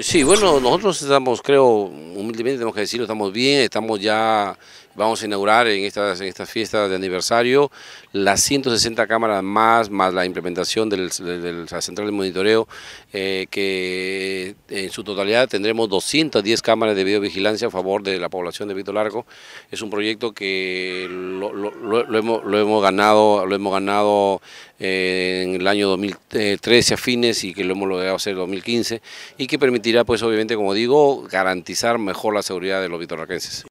Sí, bueno, nosotros estamos, creo, humildemente tenemos que decirlo, estamos bien, estamos ya, vamos a inaugurar en estas en esta fiesta de aniversario las 160 cámaras más, más la implementación del, la central de monitoreo, eh, que en su totalidad tendremos 210 cámaras de videovigilancia a favor de la población de Vito Largo. Es un proyecto que lo, hemos, lo hemos, ganado, lo hemos ganado eh, en el año 2013 eh, a fines y que lo hemos logrado hacer en 2015 y que permitirá, pues obviamente, como digo, garantizar mejor la seguridad de los vitorraquenses.